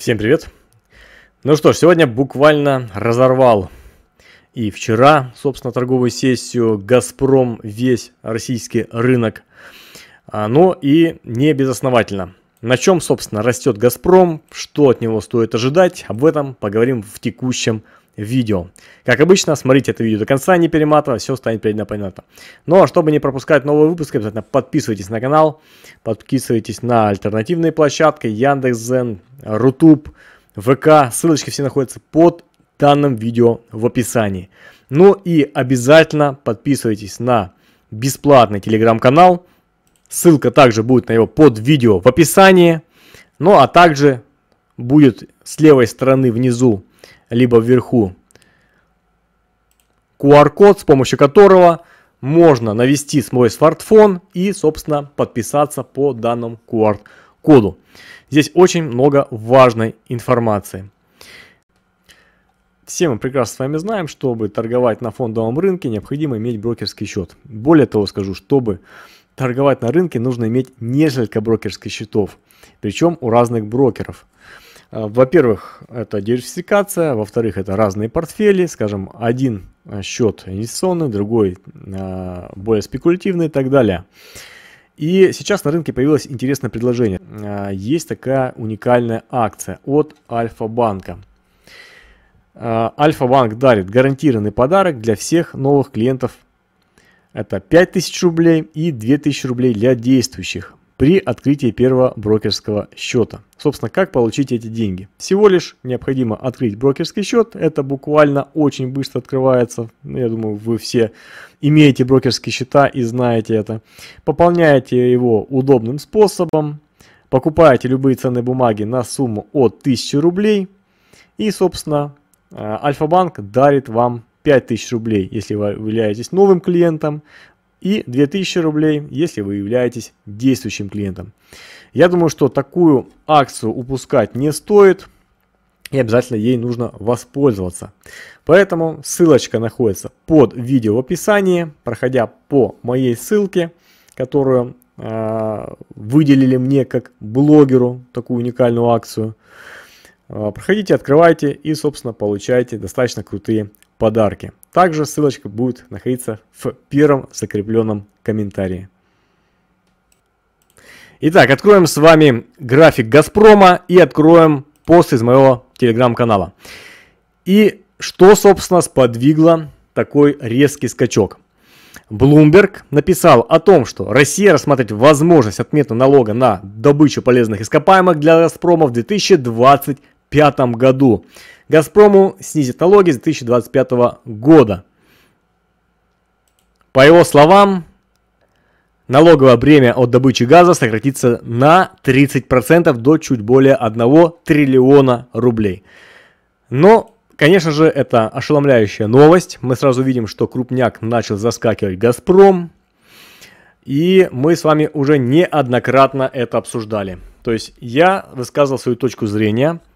Всем привет! Ну что ж, сегодня буквально разорвал и вчера, собственно, торговую сессию «Газпром» весь российский рынок. А, Но ну и не безосновательно. На чем, собственно, растет «Газпром», что от него стоит ожидать, об этом поговорим в текущем видео. Как обычно, смотрите это видео до конца, не перематывая, все станет предельно понятно. Ну а чтобы не пропускать новые выпуски, обязательно подписывайтесь на канал, подписывайтесь на альтернативные площадки Яндекс.Зен, Рутуб, ВК. Ссылочки все находятся под данным видео в описании. Ну и обязательно подписывайтесь на бесплатный телеграм-канал. Ссылка также будет на его под видео в описании. Ну а также будет с левой стороны внизу либо вверху. QR-код, с помощью которого можно навести свой смартфон и, собственно, подписаться по данному QR-коду. Здесь очень много важной информации. Все мы прекрасно с вами знаем, чтобы торговать на фондовом рынке, необходимо иметь брокерский счет. Более того скажу, чтобы торговать на рынке, нужно иметь несколько брокерских счетов, причем у разных брокеров. Э, во-первых, это диверсификация, во-вторых, это разные портфели, скажем, один э, счет инвестиционный, другой э, более спекулятивный и так далее. И сейчас на рынке появилось интересное предложение. Есть такая уникальная акция от Альфа-банка. Альфа-банк дарит гарантированный подарок для всех новых клиентов. Это 5000 рублей и 2000 рублей для действующих при открытии первого брокерского счета. Собственно, как получить эти деньги? Всего лишь необходимо открыть брокерский счет. Это буквально очень быстро открывается. Я думаю, вы все имеете брокерские счета и знаете это. Пополняете его удобным способом. Покупаете любые ценные бумаги на сумму от 1000 рублей. И, собственно, э, Альфа-банк дарит вам 5000 рублей, если вы являетесь новым клиентом и 2000 рублей, если вы являетесь действующим клиентом. Я думаю, что такую акцию упускать не стоит и обязательно ей нужно воспользоваться. Поэтому ссылочка находится под видео в описании. Проходя по моей ссылке, которую э, выделили мне как блогеру такую уникальную акцию, э, проходите, открывайте и, собственно, получайте достаточно крутые подарки. Также ссылочка будет находиться в первом закрепленном комментарии. Итак, откроем с вами график Газпрома и откроем пост из моего телеграм-канала. И что, собственно, сподвигло такой резкий скачок? Bloomberg написал о том, что Россия рассматривает возможность отмены налога на добычу полезных ископаемых для Газпрома в 2020 2025 году. «Газпрому» снизит налоги с 2025 года. По его словам, налоговое бремя от добычи газа сократится на 30% до чуть более 1 триллиона рублей. Но, конечно же, это ошеломляющая новость. Мы сразу видим, что крупняк начал заскакивать «Газпром». И мы с вами уже неоднократно это обсуждали. То есть я высказывал свою точку зрения –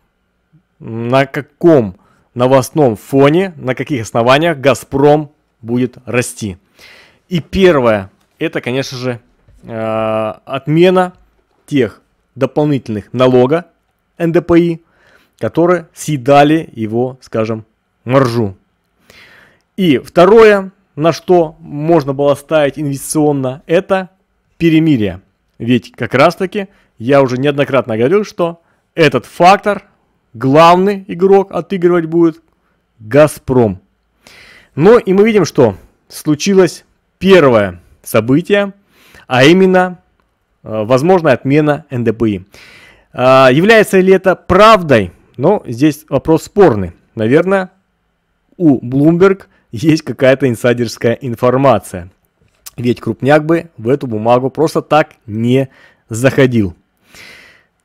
на каком новостном фоне, на каких основаниях «Газпром» будет расти. И первое, это, конечно же, э, отмена тех дополнительных налога НДПИ, которые съедали его, скажем, маржу. И второе, на что можно было ставить инвестиционно, это перемирие. Ведь как раз таки я уже неоднократно говорил, что этот фактор главный игрок отыгрывать будет «Газпром». Ну и мы видим, что случилось первое событие, а именно э, возможная отмена НДПИ. А, является ли это правдой? Но ну, здесь вопрос спорный. Наверное, у Bloomberg есть какая-то инсайдерская информация. Ведь крупняк бы в эту бумагу просто так не заходил.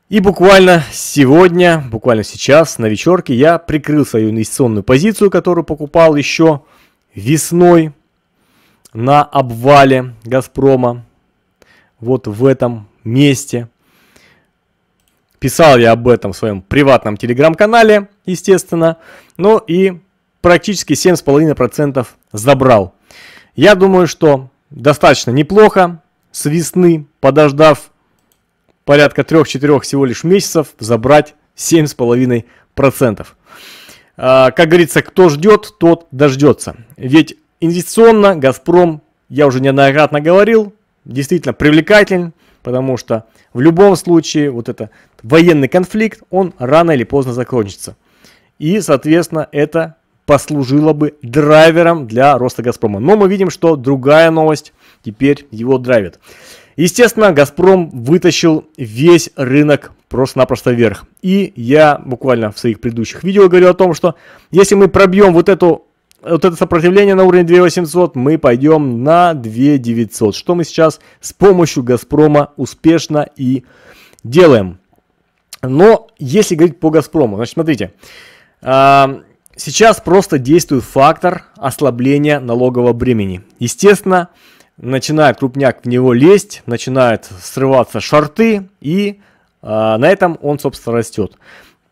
И буквально сегодня, буквально сейчас, на вечерке, я прикрыл свою инвестиционную позицию, которую покупал еще весной на обвале Газпрома. Вот в этом месте. Писал я об этом в своем приватном телеграм-канале, естественно. Ну и практически 7,5% забрал. Я думаю, что достаточно неплохо с весны, подождав порядка 3-4 всего лишь месяцев забрать 7,5%. А, как говорится, кто ждет, тот дождется. Ведь инвестиционно «Газпром», я уже неоднократно говорил, действительно привлекателен, потому что в любом случае вот этот военный конфликт, он рано или поздно закончится. И, соответственно, это послужило бы драйвером для роста «Газпрома». Но мы видим, что другая новость теперь его драйвит. Естественно, «Газпром» вытащил весь рынок просто-напросто вверх. И я буквально в своих предыдущих видео говорил о том, что если мы пробьем вот эту вот это сопротивление на уровне 2800, мы пойдем на 2900, что мы сейчас с помощью Газпрома успешно и делаем. Но если говорить по Газпрому, значит, смотрите, а, сейчас просто действует фактор ослабления налогового бремени. Естественно, начинает крупняк в него лезть, начинают срываться шорты и э, на этом он, собственно, растет.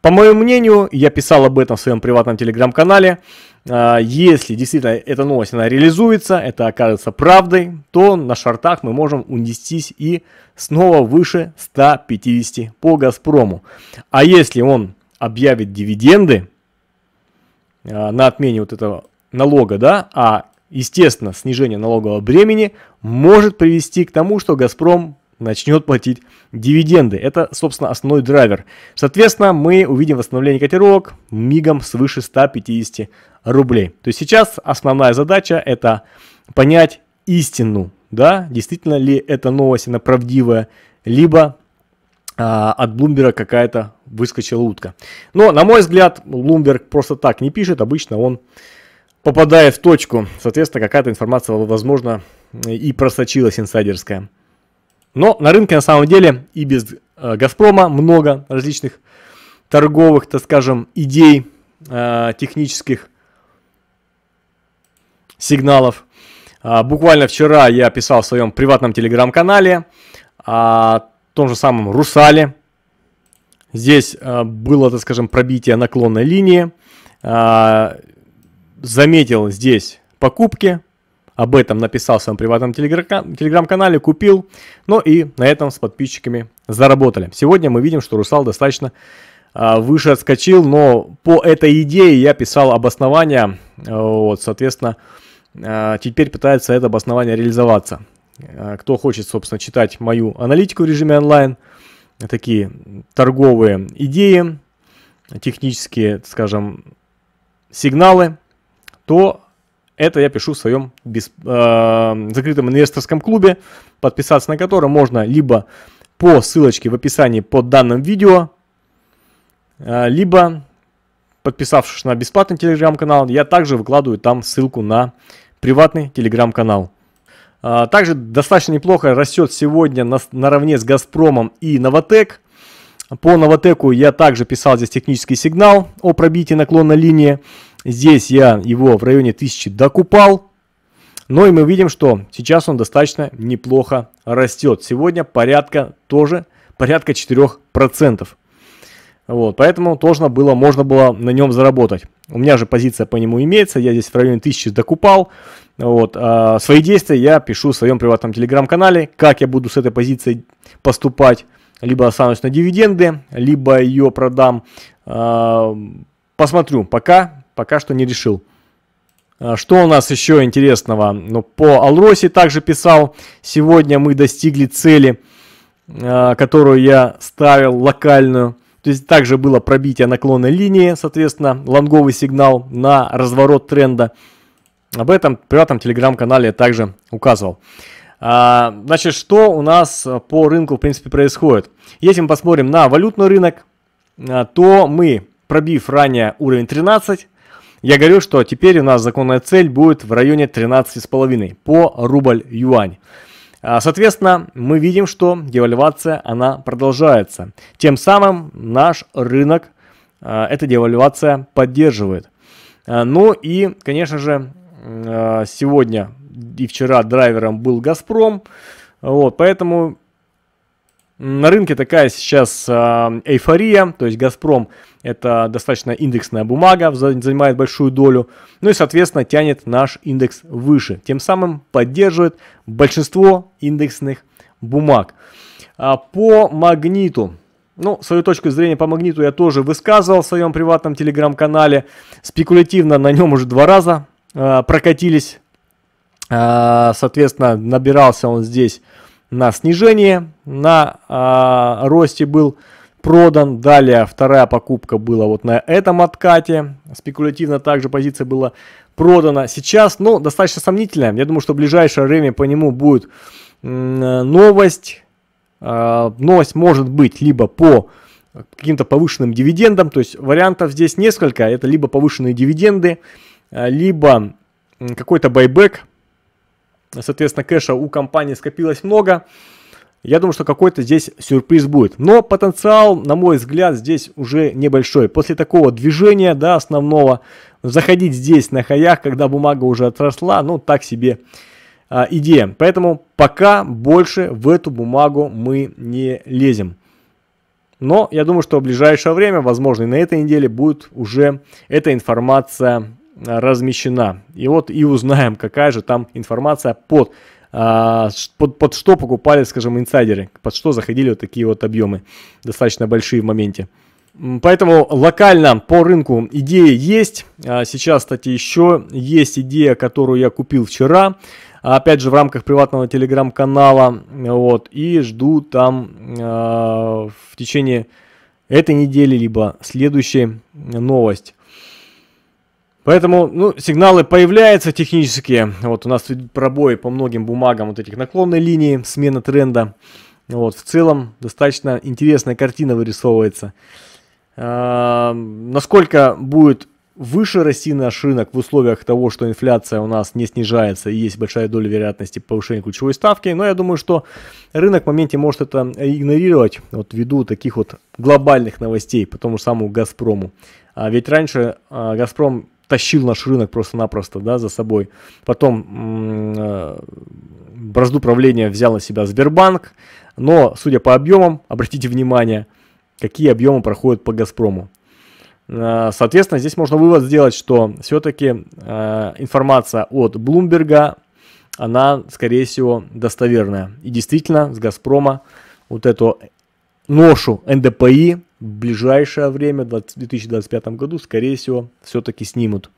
По моему мнению, я писал об этом в своем приватном телеграм-канале, э, если действительно эта новость она реализуется, это окажется правдой, то на шартах мы можем унестись и снова выше 150 по Газпрому. А если он объявит дивиденды э, на отмене вот этого налога, да, а Естественно, снижение налогового бремени может привести к тому, что «Газпром» начнет платить дивиденды. Это, собственно, основной драйвер. Соответственно, мы увидим восстановление котировок мигом свыше 150 рублей. То есть сейчас основная задача – это понять истину, да, действительно ли эта новость, она правдивая, либо а, от Блумбера какая-то выскочила утка. Но, на мой взгляд, Блумберг просто так не пишет, обычно он попадает в точку. Соответственно, какая-то информация, возможно, и просочилась инсайдерская. Но на рынке на самом деле и без э, Газпрома много различных торговых, так скажем, идей, э, технических сигналов. А, буквально вчера я писал в своем приватном телеграм-канале о том же самом Русале. Здесь э, было, так скажем, пробитие наклонной линии. А, заметил здесь покупки, об этом написал в своем приватном телеграм-канале, купил, но ну и на этом с подписчиками заработали. Сегодня мы видим, что Русал достаточно а, выше отскочил, но по этой идее я писал обоснование, э, вот, соответственно, а, теперь пытается это обоснование реализоваться. А, кто хочет, собственно, читать мою аналитику в режиме онлайн, такие торговые идеи, технические, скажем, сигналы – то это я пишу в своем без, э, закрытом инвесторском клубе, подписаться на который можно либо по ссылочке в описании под данным видео, э, либо подписавшись на бесплатный телеграм-канал, я также выкладываю там ссылку на приватный телеграм-канал. Э, также достаточно неплохо растет сегодня на, наравне с Газпромом и Новотек. По Новотеку я также писал здесь технический сигнал о пробитии наклонной линии. Здесь я его в районе 1000 докупал. Но и мы видим, что сейчас он достаточно неплохо растет. Сегодня порядка тоже, порядка 4%. Вот, поэтому тоже было, можно было на нем заработать. У меня же позиция по нему имеется, я здесь в районе 1000 докупал. Вот, а свои действия я пишу в своем приватном телеграм-канале, как я буду с этой позицией поступать. Либо останусь на дивиденды, либо ее продам. А, посмотрю, пока пока что не решил. А, что у нас еще интересного? Ну, по Алросе также писал. Сегодня мы достигли цели, а, которую я ставил локальную. То есть также было пробитие наклонной линии, соответственно, лонговый сигнал на разворот тренда. Об этом в приватном телеграм-канале также указывал. А, значит, что у нас по рынку, в принципе, происходит? Если мы посмотрим на валютный рынок, то мы, пробив ранее уровень 13, я говорю, что теперь у нас законная цель будет в районе 13,5 по рубль-юань. А, соответственно, мы видим, что девальвация, она продолжается. Тем самым наш рынок а, эта девальвация поддерживает. А, ну и, конечно же, сегодня и вчера драйвером был «Газпром», вот, поэтому на рынке такая сейчас а, эйфория, то есть Газпром это достаточно индексная бумага, занимает большую долю, ну и соответственно тянет наш индекс выше, тем самым поддерживает большинство индексных бумаг. А, по магниту, ну, свою точку зрения по магниту я тоже высказывал в своем приватном телеграм-канале, спекулятивно на нем уже два раза а, прокатились, соответственно набирался он здесь на снижении, на э, росте был продан. Далее вторая покупка была вот на этом откате. Спекулятивно также позиция была продана. Сейчас, ну, достаточно сомнительная. Я думаю, что в ближайшее время по нему будет новость. Э, новость может быть либо по каким-то повышенным дивидендам. То есть вариантов здесь несколько. Это либо повышенные дивиденды, а, либо какой-то байбек соответственно, кэша у компании скопилось много. Я думаю, что какой-то здесь сюрприз будет. Но потенциал, на мой взгляд, здесь уже небольшой. После такого движения, да, основного, заходить здесь на хаях, когда бумага уже отросла, ну, так себе а, идея. Поэтому пока больше в эту бумагу мы не лезем. Но я думаю, что в ближайшее время, возможно, и на этой неделе будет уже эта информация Э, размещена. И вот и узнаем, какая же там информация под, э, под, под что покупали, скажем, инсайдеры, под что заходили вот такие вот объемы, достаточно большие в моменте. Поэтому локально по рынку идеи есть. А сейчас, кстати, еще есть идея, которую я купил вчера. Опять же, в рамках приватного телеграм-канала. Вот, и жду там э, в течение этой недели, либо следующей новость Поэтому, ну, сигналы появляются технические. Вот у нас пробои по многим бумагам вот этих наклонной линии, смена тренда. Вот, в целом достаточно интересная картина вырисовывается. насколько будет выше растинных рынок в условиях того, что инфляция у нас не снижается и есть большая доля вероятности повышения ключевой ставки. Но я думаю, что рынок в моменте может это игнорировать вот ввиду таких вот глобальных новостей по тому же самому «Газпрому». А ведь раньше а, «Газпром» тащил наш рынок просто-напросто да, за собой. Потом э, бразду правления взял на себя Сбербанк, но, судя по объемам, обратите внимание, какие объемы проходят по «Газпрому». Э, соответственно, здесь можно вывод сделать, что все-таки э, информация от Блумберга, она, скорее всего, достоверная. И действительно, с «Газпрома» вот эту ношу НДПИ в ближайшее время, в 2025 году, скорее всего, все-таки снимут.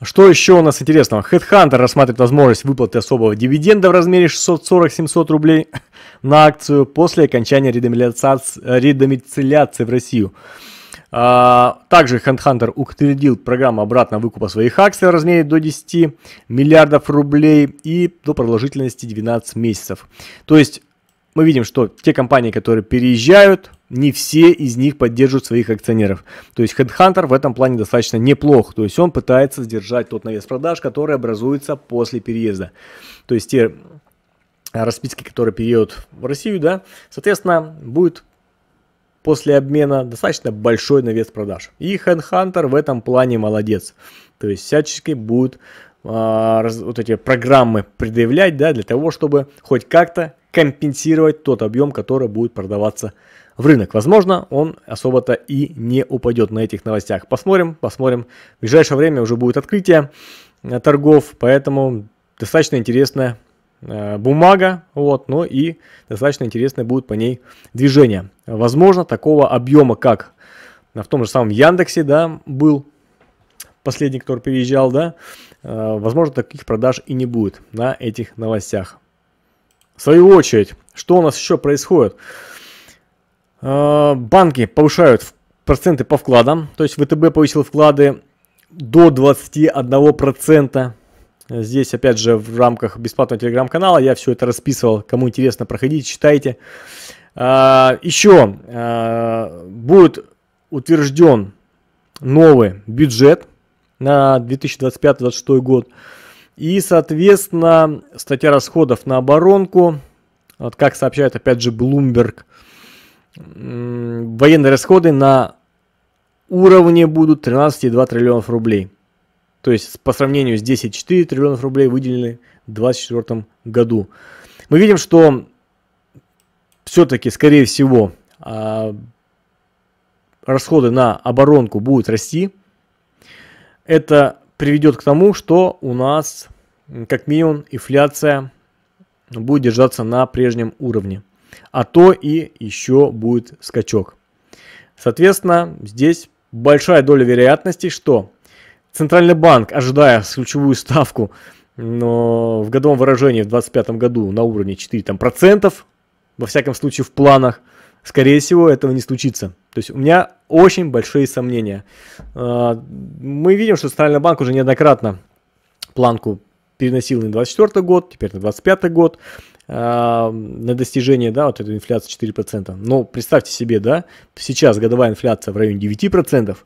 Что еще у нас интересного? Headhunter рассматривает возможность выплаты особого дивиденда в размере 640-700 рублей на акцию после окончания редомицеляции в Россию. А, также Headhunter утвердил программу обратного выкупа своих акций в размере до 10 миллиардов рублей и до продолжительности 12 месяцев. То есть мы видим, что те компании, которые переезжают, не все из них поддерживают своих акционеров. То есть HeadHunter в этом плане достаточно неплох. То есть он пытается сдержать тот навес продаж, который образуется после переезда. То есть те расписки, которые переедут в Россию, да, соответственно, будет после обмена достаточно большой навес продаж. И HeadHunter в этом плане молодец. То есть всячески будет а, вот эти программы предъявлять, да, для того, чтобы хоть как-то компенсировать тот объем, который будет продаваться в рынок. Возможно, он особо-то и не упадет на этих новостях. Посмотрим, посмотрим. В ближайшее время уже будет открытие э, торгов, поэтому достаточно интересная э, бумага, вот, но ну и достаточно интересное будет по ней движение. Возможно, такого объема, как в том же самом Яндексе, да, был последний, который переезжал, да, э, возможно, таких продаж и не будет на этих новостях. В свою очередь, что у нас еще происходит? Э, банки повышают проценты по вкладам, то есть ВТБ повысил вклады до 21%. Здесь, опять же, в рамках бесплатного телеграм-канала я все это расписывал. Кому интересно, проходите, читайте. Э, Еще э, будет утвержден новый бюджет на 2025-2026 год. И, соответственно, статья расходов на оборонку, вот как сообщает опять же Bloomberg, военные расходы на уровне будут 13,2 триллионов рублей. То есть по сравнению с 10,4 триллионов рублей выделены в 2024 году. Мы видим, что все-таки, скорее всего, а, расходы на оборонку будут расти. Это приведет к тому, что у нас как минимум инфляция будет держаться на прежнем уровне а то и еще будет скачок. Соответственно, здесь большая доля вероятности, что Центральный банк, ожидая ключевую ставку но в годовом выражении в 2025 году на уровне 4 там, процентов, во всяком случае в планах, скорее всего, этого не случится. То есть у меня очень большие сомнения. А, мы видим, что Центральный банк уже неоднократно планку переносил на 24 год, теперь на 25 год. А, на достижение, да, вот этой инфляции 4%. Но представьте себе, да, сейчас годовая инфляция в районе 9%,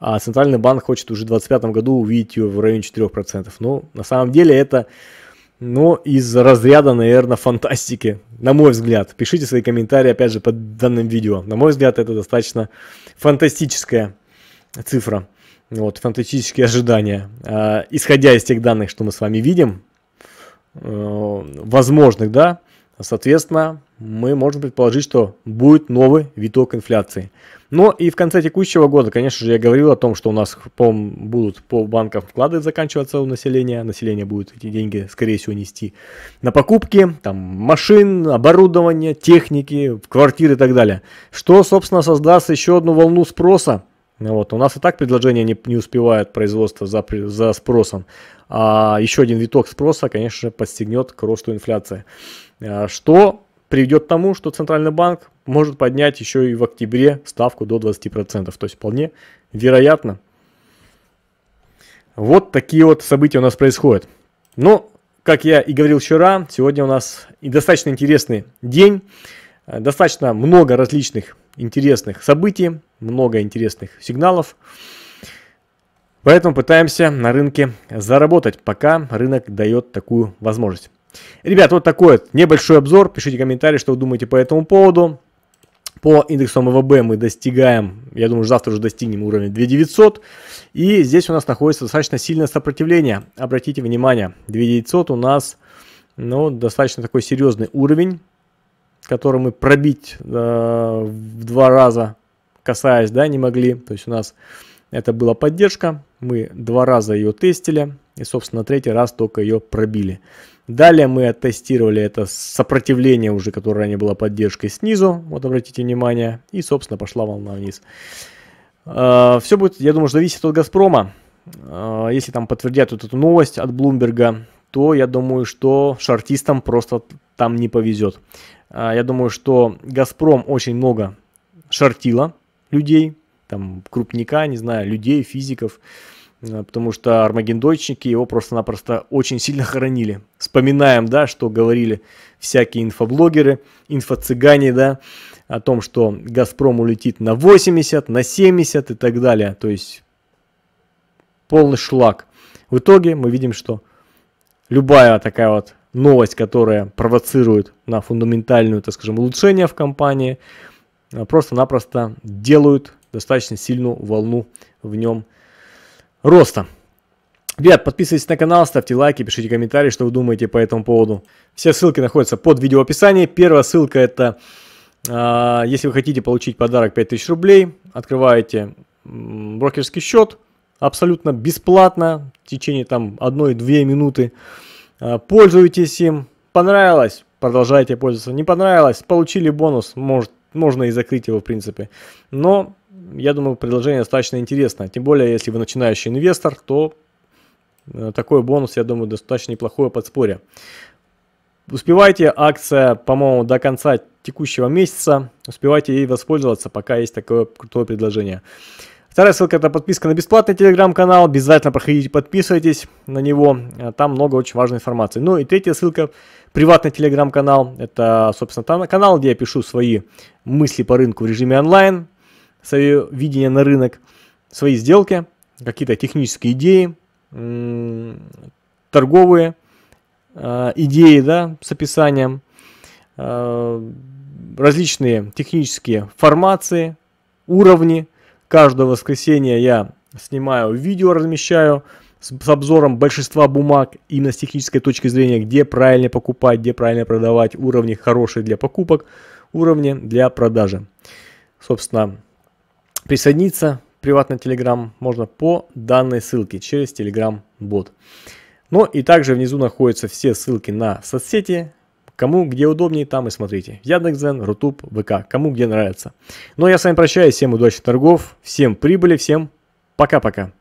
а Центральный банк хочет уже в 2025 году увидеть ее в районе 4%. Ну, на самом деле это, ну, из разряда, наверное, фантастики, на мой взгляд. Пишите свои комментарии, опять же, под данным видео. На мой взгляд, это достаточно фантастическая цифра. Вот, фантастические ожидания, э, исходя из тех данных, что мы с вами видим, Э, возможных, да, соответственно, мы можем предположить, что будет новый виток инфляции. Но и в конце текущего года, конечно же, я говорил о том, что у нас по, будут по банкам вклады заканчиваться у населения, население будет эти деньги, скорее всего, нести на покупки, там, машин, оборудования, техники, квартиры и так далее. Что, собственно, создаст еще одну волну спроса вот. У нас и так предложение не, не успевает производство за, за спросом. А еще один виток спроса, конечно же, подстегнет к росту инфляции. А что приведет к тому, что Центральный банк может поднять еще и в октябре ставку до 20%. То есть вполне вероятно. Вот такие вот события у нас происходят. Но, как я и говорил вчера, сегодня у нас и достаточно интересный день. Достаточно много различных интересных событий, много интересных сигналов. Поэтому пытаемся на рынке заработать, пока рынок дает такую возможность. Ребят, вот такой вот небольшой обзор. Пишите комментарии, что вы думаете по этому поводу. По индексу МВБ мы достигаем, я думаю, завтра уже достигнем уровня 2900. И здесь у нас находится достаточно сильное сопротивление. Обратите внимание, 2900 у нас ну, достаточно такой серьезный уровень которым пробить э, в два раза, касаясь, да, не могли. То есть у нас это была поддержка, мы два раза ее тестили и, собственно, третий раз только ее пробили. Далее мы оттестировали это сопротивление уже, которое ранее было поддержкой снизу, вот обратите внимание, и, собственно, пошла волна вниз. Э, все будет, я думаю, зависит от «Газпрома», э, если там подтвердят вот эту новость от Блумберга, то я думаю, что шартистам просто там не повезет. А, я думаю, что «Газпром» очень много шортила людей, там, крупника, не знаю, людей, физиков, а, потому что армагендойчники его просто-напросто очень сильно хоронили. Вспоминаем, да, что говорили всякие инфоблогеры, инфо-цыгане, да, о том, что «Газпром» улетит на 80, на 70 и так далее. То есть полный шлак. В итоге мы видим, что любая такая вот новость, которая провоцирует на фундаментальную, так скажем, улучшение в компании, а, просто-напросто делают достаточно сильную волну в нем роста. Ребят, подписывайтесь на канал, ставьте лайки, пишите комментарии, что вы думаете по этому поводу. Все ссылки находятся под видео описании. Первая ссылка это, э, если вы хотите получить подарок 5000 рублей, открываете брокерский счет, абсолютно бесплатно, в течение там 1-2 минуты. А, пользуйтесь им. Понравилось, продолжайте пользоваться. Не понравилось, получили бонус, может, можно и закрыть его в принципе. Но я думаю, предложение достаточно интересное Тем более, если вы начинающий инвестор, то э, такой бонус, я думаю, достаточно неплохое подспорье. Успевайте, акция, по-моему, до конца текущего месяца. Успевайте ей воспользоваться, пока есть такое крутое предложение. Вторая ссылка это подписка на бесплатный телеграм-канал. Обязательно проходите, подписывайтесь на него. Там много очень важной информации. Ну и третья ссылка приватный телеграм-канал. Это, собственно, там, канал, где я пишу свои мысли по рынку в режиме онлайн, свое видение на рынок, свои сделки, какие-то технические идеи, торговые э, идеи, да, с описанием, э, различные технические формации, уровни – Каждое воскресенье я снимаю видео, размещаю с, с обзором большинства бумаг именно с технической точки зрения, где правильно покупать, где правильно продавать, уровни хорошие для покупок, уровни для продажи. Собственно, присоединиться приватный Telegram можно по данной ссылке через Telegram-бот. Ну и также внизу находятся все ссылки на соцсети, Кому где удобнее, там и смотрите. Яндекс.Зен, Рутуб, ВК. Кому где нравится. Ну, а я с вами прощаюсь. Всем удачи торгов, всем прибыли, всем пока-пока.